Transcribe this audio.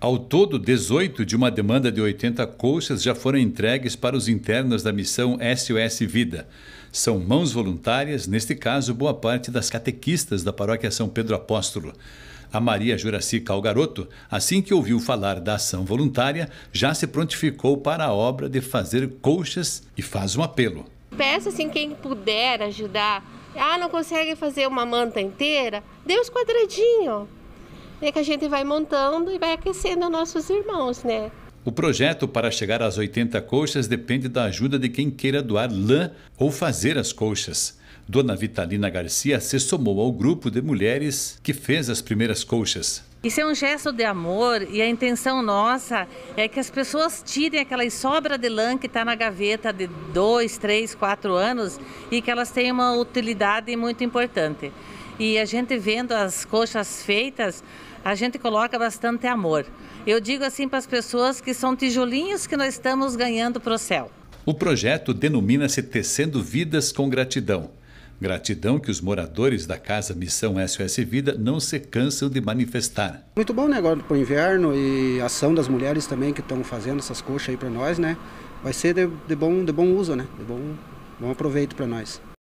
Ao todo, 18 de uma demanda de 80 colchas já foram entregues para os internos da missão SOS Vida. São mãos voluntárias, neste caso, boa parte das catequistas da paróquia São Pedro Apóstolo. A Maria Juraci Calgaroto, assim que ouviu falar da ação voluntária, já se prontificou para a obra de fazer colchas e faz um apelo. Peço assim quem puder ajudar. Ah, não consegue fazer uma manta inteira? Dê os quadradinhos né, que a gente vai montando e vai aquecendo nossos irmãos, né? O projeto para chegar às 80 colchas depende da ajuda de quem queira doar lã ou fazer as colchas. Dona Vitalina Garcia se somou ao grupo de mulheres que fez as primeiras colchas. Isso é um gesto de amor e a intenção nossa é que as pessoas tirem aquela sobra de lã que está na gaveta de dois, três, quatro anos e que elas tenham uma utilidade muito importante. E a gente vendo as coxas feitas, a gente coloca bastante amor. Eu digo assim para as pessoas que são tijolinhos que nós estamos ganhando para o céu. O projeto denomina-se Tecendo Vidas com Gratidão. Gratidão que os moradores da Casa Missão SOS Vida não se cansam de manifestar. Muito bom negócio para o inverno e ação das mulheres também que estão fazendo essas coxas aí para nós, né? Vai ser de, de, bom, de bom uso, né? De bom, bom aproveito para nós.